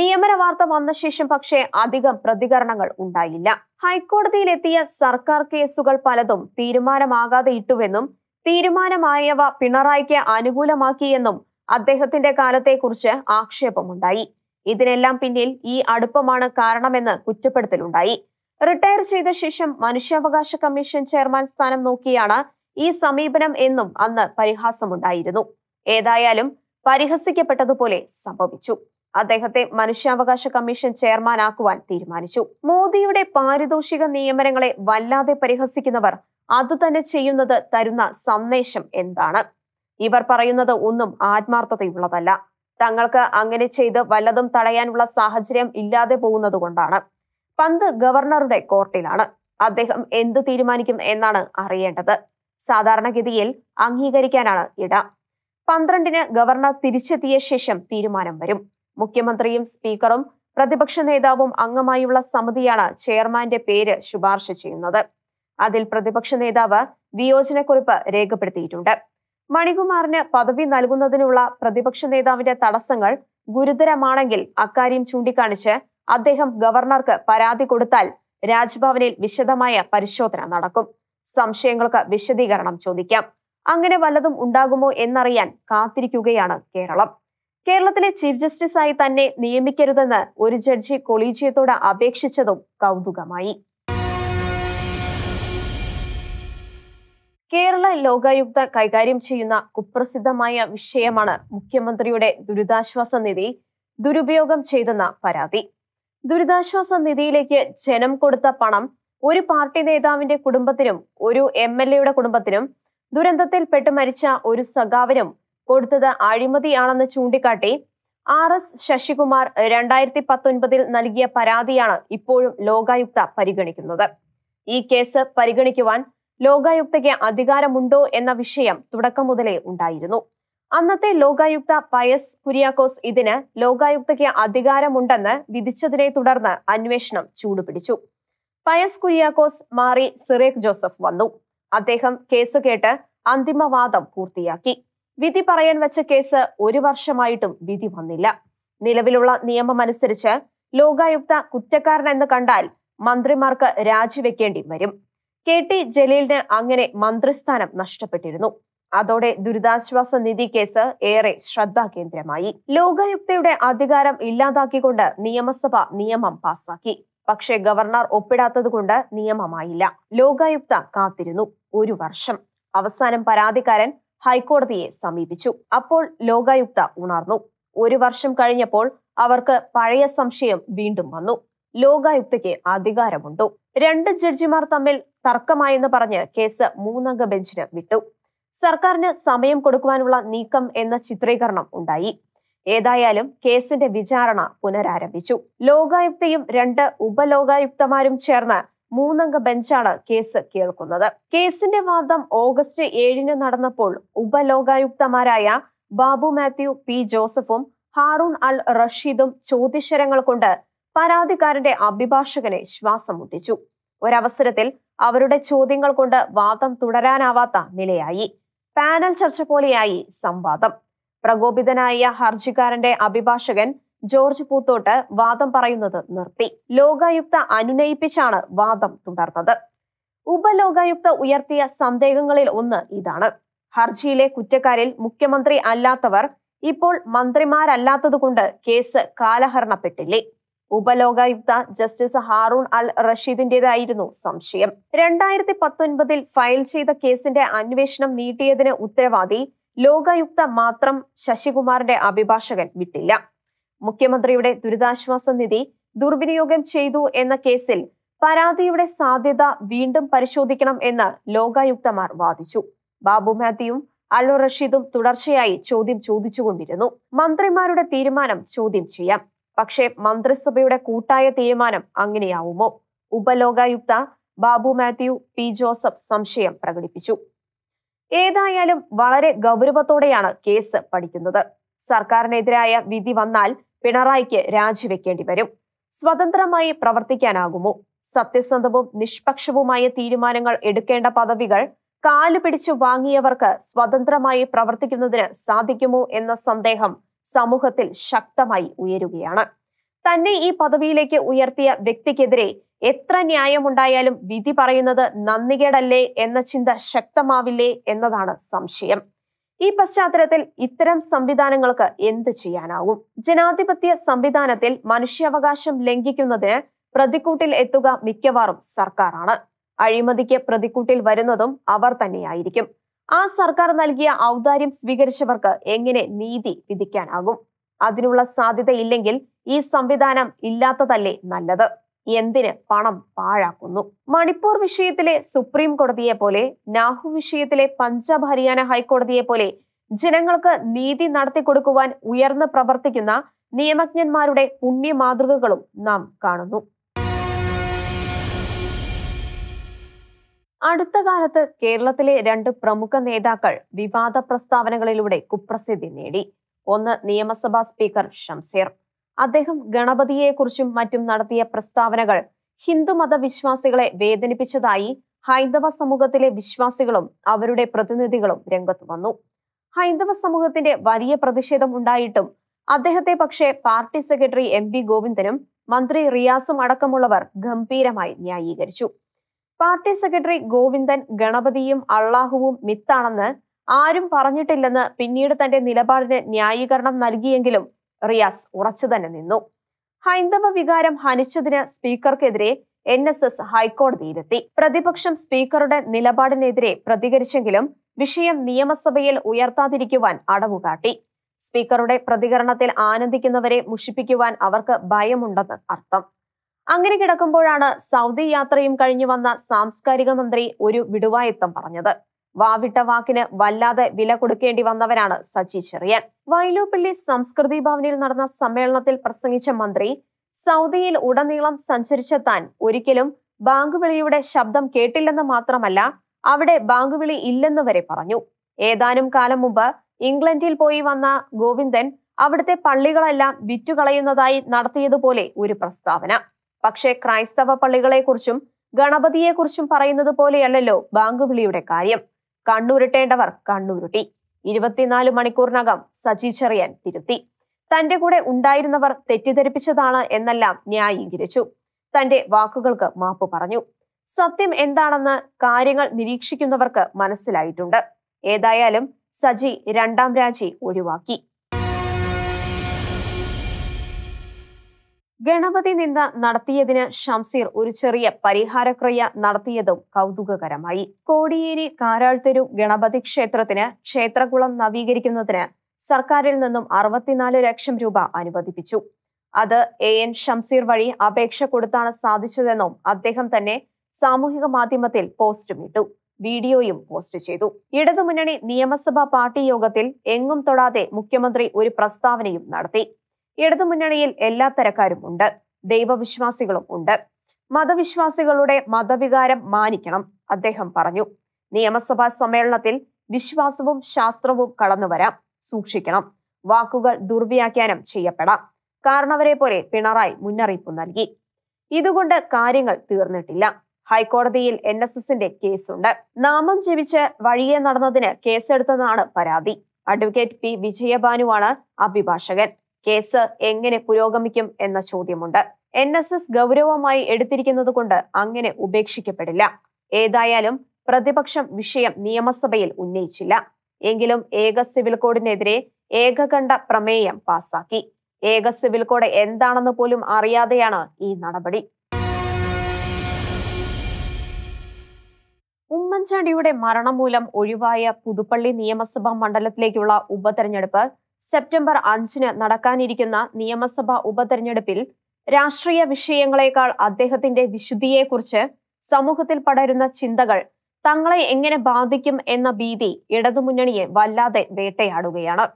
Speaker 1: നിയമന വാർത്ത വന്ന ശേഷം പക്ഷേ അധികം പ്രതികരണങ്ങൾ ഉണ്ടായില്ല ഹൈക്കോടതിയിലെത്തിയ സർക്കാർ കേസുകൾ പലതും തീരുമാനമാകാതെ ഇട്ടുവെന്നും തീരുമാനമായവ പിണറായിക്ക് അനുകൂലമാക്കിയെന്നും അദ്ദേഹത്തിന്റെ കാലത്തെക്കുറിച്ച് ആക്ഷേപമുണ്ടായി ഇതിനെല്ലാം പിന്നിൽ ഈ അടുപ്പമാണ് കാരണമെന്ന് കുറ്റപ്പെടുത്തലുണ്ടായി റിട്ടയർ ചെയ്ത ശേഷം മനുഷ്യാവകാശ കമ്മീഷൻ ചെയർമാൻ സ്ഥാനം നോക്കിയാണ് ഈ സമീപനം എന്നും അന്ന് പരിഹാസമുണ്ടായിരുന്നു ഏതായാലും പരിഹസിക്കപ്പെട്ടതുപോലെ സംഭവിച്ചു അദ്ദേഹത്തെ മനുഷ്യാവകാശ കമ്മീഷൻ ചെയർമാനാക്കുവാൻ തീരുമാനിച്ചു മോദിയുടെ പാരിതോഷിക നിയമനങ്ങളെ വല്ലാതെ പരിഹസിക്കുന്നവർ അതുതന്നെ ചെയ്യുന്നത് തരുന്ന സന്ദേശം എന്താണ് ഇവർ പറയുന്നത് ഒന്നും ആത്മാർത്ഥതയുള്ളതല്ല തങ്ങൾക്ക് അങ്ങനെ ചെയ്ത് വല്ലതും തടയാനുള്ള സാഹചര്യം ഇല്ലാതെ പോകുന്നത് കൊണ്ടാണ് പന്ത് ഗവർണറുടെ കോർട്ടിലാണ് അദ്ദേഹം എന്ത് തീരുമാനിക്കും എന്നാണ് അറിയേണ്ടത് സാധാരണഗതിയിൽ അംഗീകരിക്കാനാണ് ഇട പന്ത്രണ്ടിന് ഗവർണർ തിരിച്ചെത്തിയ ശേഷം തീരുമാനം വരും മുഖ്യമന്ത്രിയും സ്പീക്കറും പ്രതിപക്ഷ നേതാവും അംഗമായുള്ള സമിതിയാണ് ചെയർമാന്റെ പേര് ശുപാർശ ചെയ്യുന്നത് അതിൽ പ്രതിപക്ഷ നേതാവ് വിയോജനക്കുറിപ്പ് രേഖപ്പെടുത്തിയിട്ടുണ്ട് മണികുമാറിന് പദവി നൽകുന്നതിനുള്ള പ്രതിപക്ഷ നേതാവിന്റെ തടസ്സങ്ങൾ ഗുരുതരമാണെങ്കിൽ അക്കാര്യം ചൂണ്ടിക്കാണിച്ച് അദ്ദേഹം ഗവർണർക്ക് പരാതി കൊടുത്താൽ രാജ്ഭവനിൽ വിശദമായ പരിശോധന നടക്കും സംശയങ്ങൾക്ക് വിശദീകരണം ചോദിക്കാം അങ്ങനെ വല്ലതും ഉണ്ടാകുമോ എന്നറിയാൻ കാത്തിരിക്കുകയാണ് കേരളം കേരളത്തിലെ ചീഫ് ജസ്റ്റിസായി തന്നെ നിയമിക്കരുതെന്ന് ഒരു ജഡ്ജി കൊളീജിയത്തോട് അപേക്ഷിച്ചതും കൗതുകമായി കേരള ലോകായുക്ത കൈകാര്യം ചെയ്യുന്ന കുപ്രസിദ്ധമായ വിഷയമാണ് മുഖ്യമന്ത്രിയുടെ ദുരിതാശ്വാസ നിധി ദുരുപയോഗം ചെയ്തെന്ന പരാതി ദുരിതാശ്വാസ നിധിയിലേക്ക് ജനം കൊടുത്ത പണം ഒരു പാർട്ടി നേതാവിന്റെ കുടുംബത്തിനും ഒരു എം എൽ എയുടെ കുടുംബത്തിനും ദുരന്തത്തിൽപ്പെട്ട് മരിച്ച ഒരു സഖാവിനും കൊടുത്തത് അഴിമതിയാണെന്ന് ചൂണ്ടിക്കാട്ടി ആർ എസ് ശശികുമാർ രണ്ടായിരത്തി പത്തൊൻപതിൽ നൽകിയ പരാതിയാണ് ഇപ്പോഴും ലോകായുക്ത പരിഗണിക്കുന്നത് ഈ കേസ് പരിഗണിക്കുവാൻ ലോകായുക്തയ്ക്ക് അധികാരമുണ്ടോ എന്ന വിഷയം തുടക്കം മുതലേ ഉണ്ടായിരുന്നു അന്നത്തെ ലോകായുക്ത പയസ് കുര്യാക്കോസ് ഇതിന് ലോകായുക്തയ്ക്ക് അധികാരമുണ്ടെന്ന് വിധിച്ചതിനെ തുടർന്ന് അന്വേഷണം ചൂടുപിടിച്ചു പയസ് കുര്യാക്കോസ് മാറി സിറേഖ് ജോസഫ് വന്നു അദ്ദേഹം കേസ് കേട്ട് അന്തിമവാദം പൂർത്തിയാക്കി വിധി പറയാൻ വെച്ച കേസ് ഒരു വർഷമായിട്ടും വിധി വന്നില്ല നിലവിലുള്ള നിയമം അനുസരിച്ച് ലോകായുക്ത കുറ്റക്കാരൻ എന്ന് കണ്ടാൽ മന്ത്രിമാർക്ക് രാജിവെക്കേണ്ടി വരും കെ ടി ജലീലിന് അങ്ങനെ മന്ത്രിസ്ഥാനം നഷ്ടപ്പെട്ടിരുന്നു അതോടെ ദുരിതാശ്വാസ നിധി കേസ് ഏറെ ശ്രദ്ധാകേന്ദ്രമായി ലോകായുക്തയുടെ അധികാരം ഇല്ലാതാക്കിക്കൊണ്ട് നിയമസഭ നിയമം പാസാക്കി പക്ഷേ ഗവർണർ ഒപ്പിടാത്തതുകൊണ്ട് നിയമമായില്ല ലോകായുക്ത കാത്തിരുന്നു ഒരു വർഷം അവസാനം പരാതിക്കാരൻ ഹൈക്കോടതിയെ സമീപിച്ചു അപ്പോൾ ലോകായുക്ത ഉണർന്നു ഒരു വർഷം കഴിഞ്ഞപ്പോൾ അവർക്ക് പഴയ സംശയം വീണ്ടും വന്നു ലോകായുക്തയ്ക്ക് അധികാരമുണ്ടു രണ്ട് ജഡ്ജിമാർ തമ്മിൽ തർക്കമായെന്ന് പറഞ്ഞ് കേസ് മൂന്നംഗ ബെഞ്ചിന് വിട്ടു സർക്കാരിന് സമയം കൊടുക്കുവാനുള്ള നീക്കം എന്ന ചിത്രീകരണം ഉണ്ടായി ഏതായാലും കേസിന്റെ വിചാരണ പുനരാരംഭിച്ചു ലോകായുക്തയും രണ്ട് ഉപലോകായുക്തമാരും ചേർന്ന് മൂന്നംഗ ബെഞ്ചാണ് കേസ് കേൾക്കുന്നത് കേസിന്റെ വാദം ഓഗസ്റ്റ് ഏഴിന് നടന്നപ്പോൾ ഉപലോകായുക്തമാരായ ബാബു മാത്യു പി ജോസഫും ഹാറൂൺ അൽ റഷീദും ചോദ്യശരങ്ങൾ കൊണ്ട് പരാതിക്കാരന്റെ അഭിഭാഷകനെ ശ്വാസം മുട്ടിച്ചു ഒരവസരത്തിൽ അവരുടെ ചോദ്യങ്ങൾ കൊണ്ട് വാദം തുടരാനാവാത്ത നിലയായി പാനൽ ചർച്ച പോലെയായി സംവാദം പ്രകോപിതനായ ഹർജിക്കാരന്റെ അഭിഭാഷകൻ ജോർജ് പൂത്തോട്ട് വാദം പറയുന്നത് നിർത്തി ലോകായുക്ത അനുനയിപ്പിച്ചാണ് വാദം തുടർന്നത് ഉപലോകായുക്ത ഉയർത്തിയ സന്ദേഹങ്ങളിൽ ഒന്ന് ഇതാണ് ഹർജിയിലെ കുറ്റക്കാരിൽ മുഖ്യമന്ത്രി അല്ലാത്തവർ ഇപ്പോൾ മന്ത്രിമാരല്ലാത്തതുകൊണ്ട് കേസ് കാലഹരണപ്പെട്ടില്ലേ ഉപലോകായുക്ത ജസ്റ്റിസ് ഹാറൂൺ അൽ റഷീദിന്റേതായിരുന്നു സംശയം രണ്ടായിരത്തി പത്തൊൻപതിൽ ഫയൽ ചെയ്ത കേസിന്റെ അന്വേഷണം നീട്ടിയതിന് ഉത്തരവാദി ലോകായുക്ത മാത്രം ശശികുമാറിന്റെ അഭിഭാഷകൻ വിട്ടില്ല മുഖ്യമന്ത്രിയുടെ ദുരിതാശ്വാസ നിധി ദുർവിനിയോഗം ചെയ്തു എന്ന കേസിൽ പരാതിയുടെ സാധ്യത വീണ്ടും പരിശോധിക്കണം എന്ന് ലോകായുക്തമാർ വാദിച്ചു ബാബു മാത്യുവും അല്ലു റഷീദും തുടർച്ചയായി ചോദ്യം ചോദിച്ചുകൊണ്ടിരുന്നു മന്ത്രിമാരുടെ തീരുമാനം ചോദ്യം ചെയ്യാം പക്ഷേ മന്ത്രിസഭയുടെ കൂട്ടായ തീരുമാനം അങ്ങനെയാവുമോ ഉപലോകായുക്ത ബാബു മാത്യു പി ജോസഫ് സംശയം പ്രകടിപ്പിച്ചു ഏതായാലും വളരെ ഗൗരവത്തോടെയാണ് കേസ് പഠിക്കുന്നത് സർക്കാരിനെതിരായ വിധി വന്നാൽ പിണറായിക്ക് രാജിവെക്കേണ്ടി വരും സ്വതന്ത്രമായി പ്രവർത്തിക്കാനാകുമോ സത്യസന്ധവും നിഷ്പക്ഷവുമായ തീരുമാനങ്ങൾ എടുക്കേണ്ട പദവികൾ കാലു പിടിച്ചു വാങ്ങിയവർക്ക് സ്വതന്ത്രമായി പ്രവർത്തിക്കുന്നതിന് സാധിക്കുമോ എന്ന സന്ദേഹം സമൂഹത്തിൽ ശക്തമായി ഉയരുകയാണ് തന്നെ ഈ പദവിയിലേക്ക് ഉയർത്തിയ വ്യക്തിക്കെതിരെ എത്ര ന്യായമുണ്ടായാലും വിധി പറയുന്നത് നന്ദികേടല്ലേ എന്ന ചിന്ത ശക്തമാവില്ലേ എന്നതാണ് സംശയം ഈ പശ്ചാത്തലത്തിൽ ഇത്തരം സംവിധാനങ്ങൾക്ക് എന്ത് ചെയ്യാനാവും ജനാധിപത്യ സംവിധാനത്തിൽ മനുഷ്യാവകാശം ലംഘിക്കുന്നതിന് പ്രതിക്കൂട്ടിൽ എത്തുക മിക്കവാറും സർക്കാരാണ് അഴിമതിക്ക് പ്രതിക്കൂട്ടിൽ വരുന്നതും അവർ തന്നെയായിരിക്കും ആ സർക്കാർ നൽകിയ ഔദാര്യം സ്വീകരിച്ചവർക്ക് എങ്ങനെ നീതി വിധിക്കാനാകും അതിനുള്ള സാധ്യതയില്ലെങ്കിൽ ഈ സംവിധാനം ഇല്ലാത്തതല്ലേ നല്ലത് എന്തിന് പണം പാഴാക്കുന്നു മണിപ്പൂർ വിഷയത്തിലെ സുപ്രീം കോടതിയെ പോലെ നാഹു വിഷയത്തിലെ പഞ്ചാബ് ഹരിയാന ഹൈക്കോടതിയെ പോലെ ജനങ്ങൾക്ക് നീതി നടത്തി കൊടുക്കുവാൻ ഉയർന്ന് പ്രവർത്തിക്കുന്ന നിയമജ്ഞന്മാരുടെ പുണ്യ മാതൃകകളും നാം കാണുന്നു അടുത്ത കാലത്ത് കേരളത്തിലെ രണ്ട് പ്രമുഖ നേതാക്കൾ വിവാദ പ്രസ്താവനകളിലൂടെ കുപ്രസിദ്ധി നേടി ഒന്ന് നിയമസഭാ സ്പീക്കർ ഷംസീർ അദ്ദേഹം ഗണപതിയെക്കുറിച്ചും മറ്റും നടത്തിയ പ്രസ്താവനകൾ ഹിന്ദുമത വിശ്വാസികളെ വേദനിപ്പിച്ചതായി ഹൈന്ദവ സമൂഹത്തിലെ വിശ്വാസികളും അവരുടെ പ്രതിനിധികളും രംഗത്ത് വന്നു ഹൈന്ദവ സമൂഹത്തിന്റെ വലിയ പ്രതിഷേധം ഉണ്ടായിട്ടും അദ്ദേഹത്തെ പക്ഷേ പാർട്ടി സെക്രട്ടറി എം വി ഗോവിന്ദനും മന്ത്രി റിയാസും അടക്കമുള്ളവർ ഗംഭീരമായി ന്യായീകരിച്ചു പാർട്ടി സെക്രട്ടറി ഗോവിന്ദൻ ഗണപതിയും അള്ളാഹുവും മിത്താണെന്ന് ആരും പറഞ്ഞിട്ടില്ലെന്ന് പിന്നീട് തന്റെ നിലപാടിന് ന്യായീകരണം നൽകിയെങ്കിലും റിയാസ് ഉറച്ചു തന്നെ നിന്നു ഹൈന്ദവ വികാരം ഹനിച്ചതിന് സ്പീക്കർക്കെതിരെ എൻ എസ് എസ് ഹൈക്കോടതിയിലെത്തി പ്രതിപക്ഷം സ്പീക്കറുടെ നിലപാടിനെതിരെ പ്രതികരിച്ചെങ്കിലും വിഷയം നിയമസഭയിൽ ഉയർത്താതിരിക്കുവാൻ അടവുകാട്ടി സ്പീക്കറുടെ പ്രതികരണത്തിൽ ആനന്ദിക്കുന്നവരെ മുഷിപ്പിക്കുവാൻ അവർക്ക് ഭയമുണ്ടെന്ന് അർത്ഥം അങ്ങനെ കിടക്കുമ്പോഴാണ് സൗദി യാത്രയും കഴിഞ്ഞു വന്ന സാംസ്കാരിക മന്ത്രി ഒരു വിടുവായത്തം പറഞ്ഞത് വാവിട്ട വാക്കിന് വല്ലാതെ വില കൊടുക്കേണ്ടി വന്നവരാണ് സജി ചെറിയൻ വയലൂപ്പള്ളി സംസ്കൃതി ഭവനിൽ നടന്ന സമ്മേളനത്തിൽ പ്രസംഗിച്ച മന്ത്രി സൗദിയിൽ ഉടനീളം സഞ്ചരിച്ചെത്താൻ ഒരിക്കലും ബാങ്ക് വിളിയുടെ ശബ്ദം കേട്ടില്ലെന്ന് മാത്രമല്ല അവിടെ ബാങ്കുവിളി ഇല്ലെന്ന് വരെ പറഞ്ഞു ഏതാനും കാലം മുമ്പ് ഇംഗ്ലണ്ടിൽ പോയി വന്ന ഗോവിന്ദൻ അവിടുത്തെ പള്ളികളെല്ലാം വിറ്റുകളയുന്നതായി നടത്തിയതുപോലെ ഒരു പ്രസ്താവന പക്ഷേ ക്രൈസ്തവ പള്ളികളെക്കുറിച്ചും ഗണപതിയെക്കുറിച്ചും പറയുന്നത് പോലെയല്ലല്ലോ ബാങ്കുവിളിയുടെ കാര്യം കണ്ണുരുട്ടേണ്ടവർ കണ്ണുരുട്ടി ഇരുപത്തിനാല് മണിക്കൂറിനകം സജി ചെറിയാൻ തിരുത്തി തന്റെ കൂടെ ഉണ്ടായിരുന്നവർ തെറ്റിദ്ധരിപ്പിച്ചതാണ് എന്നെല്ലാം ന്യായീകരിച്ചു തന്റെ വാക്കുകൾക്ക് മാപ്പ് പറഞ്ഞു സത്യം എന്താണെന്ന് കാര്യങ്ങൾ നിരീക്ഷിക്കുന്നവർക്ക് മനസ്സിലായിട്ടുണ്ട് ഏതായാലും സജി രണ്ടാം രാജി ഒഴിവാക്കി ഗണപതി നിന്ദ നടത്തിയതിന് ഷംസീർ ഒരു ചെറിയ പരിഹാരക്രിയ നടത്തിയതും കൗതുകകരമായി കോടിയേരി കാരാഴ്ത്തെരു ഗണപതി ക്ഷേത്രത്തിന് ക്ഷേത്രകുളം നവീകരിക്കുന്നതിന് സർക്കാരിൽ നിന്നും അറുപത്തിനാല് ലക്ഷം രൂപ അനുവദിപ്പിച്ചു അത് എ എൻ ഷംസീർ വഴി അപേക്ഷ കൊടുത്താണ് സാധിച്ചതെന്നും അദ്ദേഹം തന്നെ സാമൂഹിക മാധ്യമത്തിൽ പോസ്റ്റും ഇട്ടു വീഡിയോയും പോസ്റ്റ് ചെയ്തു ഇടതുമുന്നണി നിയമസഭാ പാർട്ടി യോഗത്തിൽ എങ്ങും തൊടാതെ മുഖ്യമന്ത്രി ഒരു പ്രസ്താവനയും നടത്തി ഇടതുമുന്നണിയിൽ എല്ലാ തരക്കാരും ഉണ്ട് ദൈവവിശ്വാസികളും ഉണ്ട് മതവിശ്വാസികളുടെ മതവികാരം മാനിക്കണം അദ്ദേഹം പറഞ്ഞു നിയമസഭാ സമ്മേളനത്തിൽ വിശ്വാസവും ശാസ്ത്രവും കടന്നുവരാം സൂക്ഷിക്കണം വാക്കുകൾ ദുർവ്യാഖ്യാനം ചെയ്യപ്പെടാം കാരണവരെ പോലെ പിണറായി മുന്നറിയിപ്പ് നൽകി ഇതുകൊണ്ട് കാര്യങ്ങൾ തീർന്നിട്ടില്ല ഹൈക്കോടതിയിൽ എൻ എസ് എസിന്റെ കേസുണ്ട് നാമം ജപിച്ച് വഴിയെ നടന്നതിന് കേസെടുത്തതാണ് പരാതി അഡ്വക്കേറ്റ് പി വിജയഭാനുവാണ് അഭിഭാഷകൻ കേസ് എങ്ങനെ പുരോഗമിക്കും എന്ന ചോദ്യമുണ്ട് എൻ എസ് എസ് ഗൗരവമായി എടുത്തിരിക്കുന്നത് കൊണ്ട് അങ്ങനെ ഉപേക്ഷിക്കപ്പെടില്ല ഏതായാലും പ്രതിപക്ഷം വിഷയം നിയമസഭയിൽ ഉന്നയിച്ചില്ല എങ്കിലും ഏക സിവിൽ കോഡിനെതിരെ ഏകകണ്ഠ പ്രമേയം പാസാക്കി ഏക സിവിൽ കോഡ് എന്താണെന്ന് പോലും അറിയാതെയാണ് ഈ നടപടി ഉമ്മൻചാണ്ടിയുടെ മരണം മൂലം ഒഴിവായ പുതുപ്പള്ളി നിയമസഭാ മണ്ഡലത്തിലേക്കുള്ള ഉപതെരഞ്ഞെടുപ്പ് സെപ്റ്റംബർ അഞ്ചിന് നടക്കാനിരിക്കുന്ന നിയമസഭാ ഉപതെരഞ്ഞെടുപ്പിൽ രാഷ്ട്രീയ വിഷയങ്ങളെക്കാൾ അദ്ദേഹത്തിന്റെ വിശുദ്ധിയെക്കുറിച്ച് സമൂഹത്തിൽ പടരുന്ന ചിന്തകൾ തങ്ങളെ എങ്ങനെ ബാധിക്കും എന്ന ഭീതി ഇടതുമുന്നണിയെ വല്ലാതെ വേട്ടയാടുകയാണ്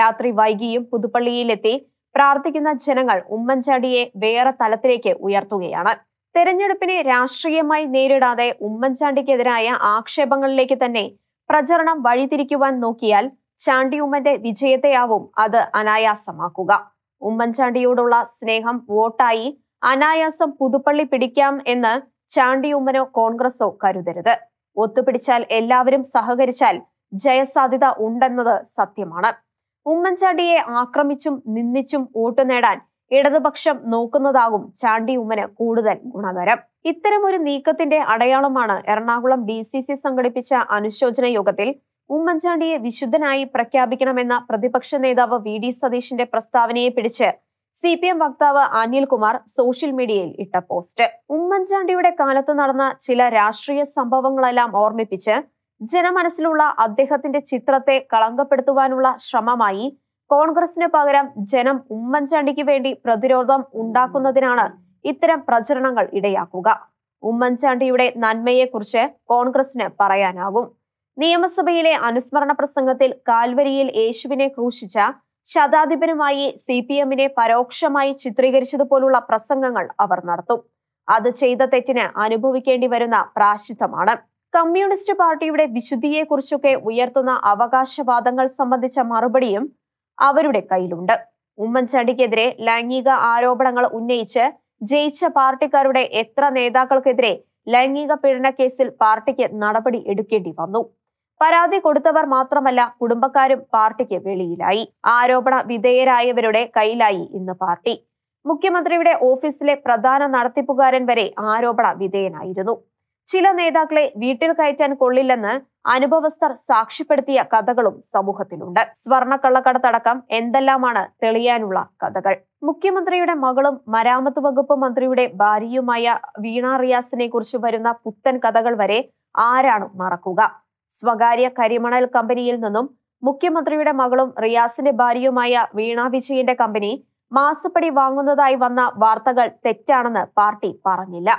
Speaker 1: രാത്രി വൈകിയും പുതുപ്പള്ളിയിലെത്തി പ്രാർത്ഥിക്കുന്ന ജനങ്ങൾ ഉമ്മൻചാണ്ടിയെ വേറെ തലത്തിലേക്ക് ഉയർത്തുകയാണ് തെരഞ്ഞെടുപ്പിനെ രാഷ്ട്രീയമായി നേരിടാതെ ഉമ്മൻചാണ്ടിക്കെതിരായ ആക്ഷേപങ്ങളിലേക്ക് തന്നെ പ്രചരണം വഴിതിരിക്കുവാൻ നോക്കിയാൽ ഉമ്മന്റെ വിജയത്തെയാവും അത് അനായാസമാക്കുക ഉമ്മൻചാണ്ടിയോടുള്ള സ്നേഹം വോട്ടായി അനായാസം പുതുപ്പള്ളി പിടിക്കാം എന്ന് ഉമ്മനോ കോൺഗ്രസോ കരുതരുത് ഒത്തുപിടിച്ചാൽ എല്ലാവരും സഹകരിച്ചാൽ ജയസാധ്യത ഉണ്ടെന്നത് സത്യമാണ് ഉമ്മൻചാണ്ടിയെ ആക്രമിച്ചും നിന്ദിച്ചും വോട്ട് നേടാൻ ഇടതുപക്ഷം നോക്കുന്നതാകും ചാണ്ടി ഉമ്മന് കൂടുതൽ ഗുണകരം ഇത്തരമൊരു നീക്കത്തിന്റെ അടയാളമാണ് എറണാകുളം ഡി സി സി സംഘടിപ്പിച്ച അനുശോചന യോഗത്തിൽ ഉമ്മൻചാണ്ടിയെ വിശുദ്ധനായി പ്രഖ്യാപിക്കണമെന്ന പ്രതിപക്ഷ നേതാവ് വി ഡി സതീഷിന്റെ പ്രസ്താവനയെ പിടിച്ച് സി പി എം വക്താവ് അനിൽകുമാർ സോഷ്യൽ മീഡിയയിൽ ഇട്ട പോസ്റ്റ് ഉമ്മൻചാണ്ടിയുടെ കാലത്ത് നടന്ന ചില രാഷ്ട്രീയ സംഭവങ്ങളെല്ലാം ഓർമ്മിപ്പിച്ച് ജനമനസ്സിലുള്ള അദ്ദേഹത്തിന്റെ ചിത്രത്തെ കളങ്കപ്പെടുത്തുവാനുള്ള ശ്രമമായി കോൺഗ്രസിന് പകരം ജനം ഉമ്മൻചാണ്ടിക്ക് വേണ്ടി പ്രതിരോധം ഉണ്ടാക്കുന്നതിനാണ് ഇത്തരം പ്രചരണങ്ങൾ ഇടയാക്കുക ഉമ്മൻചാണ്ടിയുടെ നന്മയെക്കുറിച്ച് കോൺഗ്രസിന് പറയാനാകും നിയമസഭയിലെ അനുസ്മരണ പ്രസംഗത്തിൽ കാൽവരിയിൽ യേശുവിനെ ക്രൂശിച്ച ശതാധിപനുമായി സി പി എമ്മിനെ പരോക്ഷമായി ചിത്രീകരിച്ചതുപോലുള്ള പ്രസംഗങ്ങൾ അവർ നടത്തും അത് ചെയ്ത തെറ്റിന് അനുഭവിക്കേണ്ടി വരുന്ന പ്രാശിദ്ധമാണ് കമ്മ്യൂണിസ്റ്റ് പാർട്ടിയുടെ വിശുദ്ധിയെക്കുറിച്ചൊക്കെ ഉയർത്തുന്ന അവകാശവാദങ്ങൾ സംബന്ധിച്ച മറുപടിയും അവരുടെ കയ്യിലുണ്ട് ഉമ്മൻചാണ്ടിക്കെതിരെ ലൈംഗിക ആരോപണങ്ങൾ ഉന്നയിച്ച് ജയിച്ച പാർട്ടിക്കാരുടെ എത്ര നേതാക്കൾക്കെതിരെ ലൈംഗിക പീഡന കേസിൽ പാർട്ടിക്ക് നടപടി എടുക്കേണ്ടി വന്നു പരാതി കൊടുത്തവർ മാത്രമല്ല കുടുംബക്കാരും പാർട്ടിക്ക് വെളിയിലായി ആരോപണ വിധേയരായവരുടെ കയ്യിലായി ഇന്ന് പാർട്ടി മുഖ്യമന്ത്രിയുടെ ഓഫീസിലെ പ്രധാന നടത്തിപ്പുകാരൻ വരെ ആരോപണ വിധേയനായിരുന്നു ചില നേതാക്കളെ വീട്ടിൽ കയറ്റാൻ കൊള്ളില്ലെന്ന് അനുഭവസ്ഥർ സാക്ഷ്യപ്പെടുത്തിയ കഥകളും സമൂഹത്തിലുണ്ട് സ്വർണ്ണക്കള്ളക്കടത്തടക്കം എന്തെല്ലാമാണ് തെളിയാനുള്ള കഥകൾ മുഖ്യമന്ത്രിയുടെ മകളും മരാമത്ത് വകുപ്പ് മന്ത്രിയുടെ ഭാര്യയുമായ വീണ റിയാസിനെ കുറിച്ച് വരുന്ന പുത്തൻ കഥകൾ വരെ ആരാണ് മറക്കുക സ്വകാര്യ കരിമണൽ കമ്പനിയിൽ നിന്നും മുഖ്യമന്ത്രിയുടെ മകളും റിയാസിന്റെ ഭാര്യയുമായ വീണ വിജയന്റെ കമ്പനി മാസപ്പടി വാങ്ങുന്നതായി വന്ന വാർത്തകൾ തെറ്റാണെന്ന് പാർട്ടി പറഞ്ഞില്ല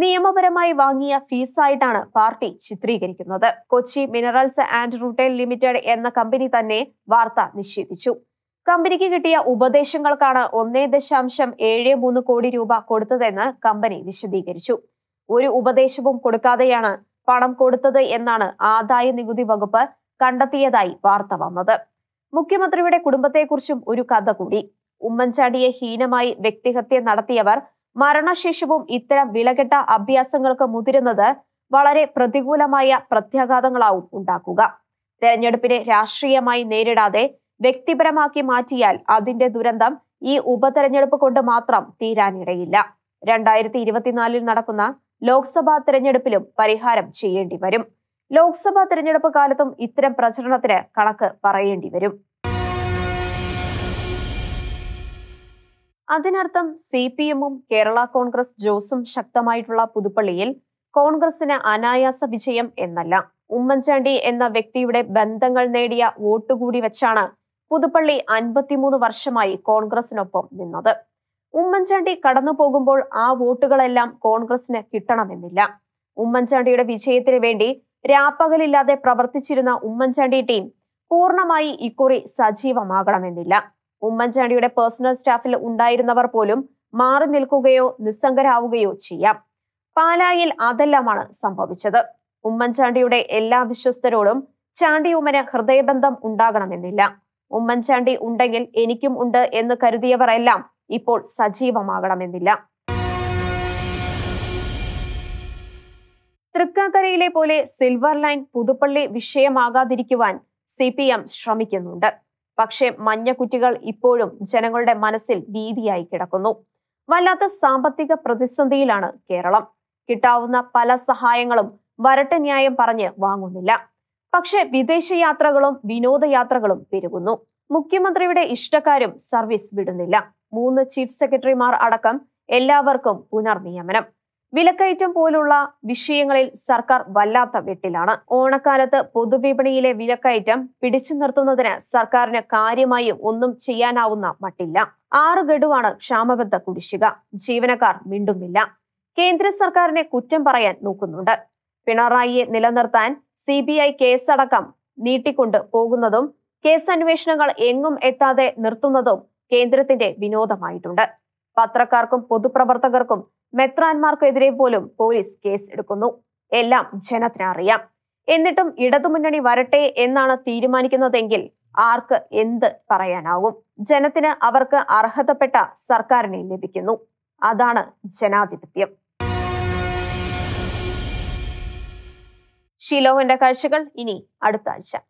Speaker 1: നിയമപരമായി വാങ്ങിയ ഫീസായിട്ടാണ് പാർട്ടി ചിത്രീകരിക്കുന്നത് Kochi minerals and rutile limited എന്ന കമ്പനി തന്നെ വാർത്ത നിഷേധിച്ചു കമ്പനിക്ക് കിട്ടിയ ഉപദേശങ്ങൾക്കാണ് ഒന്നേ ദശാംശം ഏഴ് മൂന്ന് കോടി രൂപ കൊടുത്തതെന്ന് കമ്പനി വിശദീകരിച്ചു ഒരു ഉപദേശവും കൊടുക്കാതെയാണ് പണം കൊടുത്തത് എന്നാണ് ആദായ നികുതി വകുപ്പ് കണ്ടെത്തിയതായി വാർത്ത വന്നത് മുഖ്യമന്ത്രിയുടെ കുടുംബത്തെക്കുറിച്ചും ഒരു കഥ കൂടി ഉമ്മൻചാണ്ടിയെ ഹീനമായി വ്യക്തിഹത്യ നടത്തിയവർ മരണശേഷവും ഇത്തരം വിലകെട്ട അഭ്യാസങ്ങൾക്ക് മുതിരുന്നത് വളരെ പ്രതികൂലമായ പ്രത്യാഘാതങ്ങളാവും ഉണ്ടാക്കുക തെരഞ്ഞെടുപ്പിനെ രാഷ്ട്രീയമായി നേരിടാതെ വ്യക്തിപരമാക്കി മാറ്റിയാൽ അതിന്റെ ദുരന്തം ഈ ഉപതെരഞ്ഞെടുപ്പ് കൊണ്ട് മാത്രം തീരാനിടയില്ല രണ്ടായിരത്തി ഇരുപത്തിനാലിൽ നടക്കുന്ന ലോക്സഭാ തെരഞ്ഞെടുപ്പിലും പരിഹാരം ചെയ്യേണ്ടി വരും ലോക്സഭാ തെരഞ്ഞെടുപ്പ് കാലത്തും ഇത്തരം പ്രചരണത്തിന് കണക്ക് പറയേണ്ടി വരും അതിനർത്ഥം സി പി എമ്മും കേരള കോൺഗ്രസ് ജോസും ശക്തമായിട്ടുള്ള പുതുപ്പള്ളിയിൽ കോൺഗ്രസിന് അനായാസ വിജയം എന്നല്ല ഉമ്മൻചാണ്ടി എന്ന വ്യക്തിയുടെ ബന്ധങ്ങൾ നേടിയ വോട്ടുകൂടി വെച്ചാണ് പുതുപ്പള്ളി അൻപത്തിമൂന്ന് വർഷമായി കോൺഗ്രസിനൊപ്പം നിന്നത് ഉമ്മൻചാണ്ടി കടന്നു പോകുമ്പോൾ ആ വോട്ടുകളെല്ലാം കോൺഗ്രസിന് കിട്ടണമെന്നില്ല ഉമ്മൻചാണ്ടിയുടെ വിജയത്തിന് വേണ്ടി രാപ്പകലില്ലാതെ പ്രവർത്തിച്ചിരുന്ന ഉമ്മൻചാണ്ടി ടീം പൂർണ്ണമായി ഇക്കുറി സജീവമാകണമെന്നില്ല ഉമ്മൻചാണ്ടിയുടെ പേഴ്സണൽ സ്റ്റാഫിൽ ഉണ്ടായിരുന്നവർ പോലും മാറി നിൽക്കുകയോ നിസ്സംഗരാവുകയോ ചെയ്യാം പാലായിൽ അതെല്ലാമാണ് സംഭവിച്ചത് ഉമ്മൻചാണ്ടിയുടെ എല്ലാ വിശ്വസ്തരോടും ചാണ്ടി ഉമ്മന് ഹൃദയബന്ധം ഉണ്ടാകണമെന്നില്ല ഉമ്മൻചാണ്ടി ഉണ്ടെങ്കിൽ എനിക്കും ഉണ്ട് എന്ന് കരുതിയവർ എല്ലാം ഇപ്പോൾ സജീവമാകണമെന്നില്ല തൃക്കാക്കരയിലെ പോലെ സിൽവർ ലൈൻ പുതുപ്പള്ളി വിഷയമാകാതിരിക്കുവാൻ സി പി എം ശ്രമിക്കുന്നുണ്ട് പക്ഷേ മഞ്ഞക്കുറ്റികൾ ഇപ്പോഴും ജനങ്ങളുടെ മനസ്സിൽ ഭീതിയായി കിടക്കുന്നു വല്ലാത്ത സാമ്പത്തിക പ്രതിസന്ധിയിലാണ് കേരളം കിട്ടാവുന്ന പല സഹായങ്ങളും വരട്ട ന്യായം പറഞ്ഞ് വാങ്ങുന്നില്ല പക്ഷേ വിദേശയാത്രകളും വിനോദയാത്രകളും പെരുകുന്നു മുഖ്യമന്ത്രിയുടെ ഇഷ്ടക്കാരും സർവീസ് വിടുന്നില്ല മൂന്ന് ചീഫ് സെക്രട്ടറിമാർ അടക്കം എല്ലാവർക്കും പുനർനിയമനം വിലക്കയറ്റം പോലുള്ള വിഷയങ്ങളിൽ സർക്കാർ വല്ലാത്ത വെട്ടിലാണ് ഓണക്കാലത്ത് പൊതുവിപണിയിലെ വിലക്കയറ്റം പിടിച്ചു നിർത്തുന്നതിന് സർക്കാരിന് കാര്യമായും ഒന്നും ചെയ്യാനാവുന്ന മട്ടില്ല ആറ് ഗഡുവാണ് ക്ഷാമബദ്ധ കുടിശ്ശിക ജീവനക്കാർ മിണ്ടുന്നില്ല കേന്ദ്ര സർക്കാരിനെ കുറ്റം പറയാൻ നോക്കുന്നുണ്ട് പിണറായിയെ നിലനിർത്താൻ സി ബി ഐ കേസടക്കം നീട്ടിക്കൊണ്ട് പോകുന്നതും കേസ് അന്വേഷണങ്ങൾ എങ്ങും എത്താതെ നിർത്തുന്നതും കേന്ദ്രത്തിന്റെ വിനോദമായിട്ടുണ്ട് പത്രക്കാർക്കും പൊതുപ്രവർത്തകർക്കും മെത്രാന്മാർക്കെതിരെ പോലും പോലീസ് കേസ് എടുക്കുന്നു എല്ലാം ജനത്തിനറിയാം എന്നിട്ടും ഇടതുമുന്നണി വരട്ടെ എന്നാണ് തീരുമാനിക്കുന്നതെങ്കിൽ ആർക്ക് എന്ത് പറയാനാവും ജനത്തിന് അവർക്ക് അർഹതപ്പെട്ട സർക്കാരിനെ ലഭിക്കുന്നു അതാണ് ജനാധിപത്യം ഷിലോഹിന്റെ കാഴ്ചകൾ ഇനി അടുത്ത ആഴ്ച